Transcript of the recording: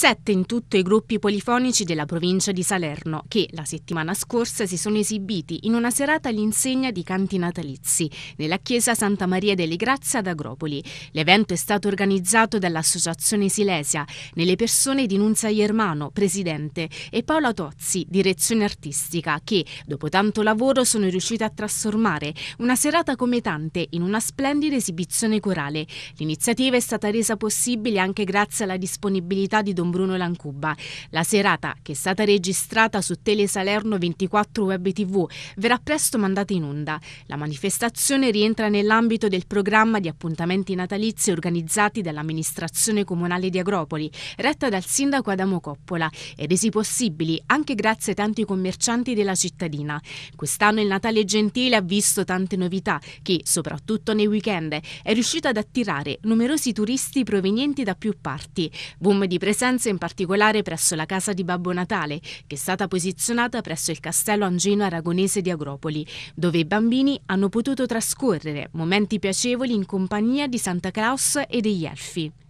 Sette in tutto i gruppi polifonici della provincia di Salerno che la settimana scorsa si sono esibiti in una serata all'insegna di canti natalizi nella chiesa Santa Maria delle Grazie ad Agropoli. L'evento è stato organizzato dall'Associazione Silesia nelle persone di Nunzia Iermano, presidente, e Paola Tozzi, direzione artistica, che dopo tanto lavoro sono riuscite a trasformare una serata come tante in una splendida esibizione corale. L'iniziativa è stata resa possibile anche grazie alla disponibilità di Don con Bruno Lancuba. La serata, che è stata registrata su Tele Salerno 24 Web TV, verrà presto mandata in onda. La manifestazione rientra nell'ambito del programma di appuntamenti natalizi organizzati dall'amministrazione comunale di Agropoli, retta dal sindaco Adamo Coppola e resi possibili anche grazie ai tanti commercianti della cittadina. Quest'anno il Natale Gentile ha visto tante novità che, soprattutto nei weekend, è riuscito ad attirare numerosi turisti provenienti da più parti. Boom di presenza conferenze in particolare presso la casa di Babbo Natale, che è stata posizionata presso il castello angino aragonese di Agropoli, dove i bambini hanno potuto trascorrere momenti piacevoli in compagnia di Santa Claus e degli elfi.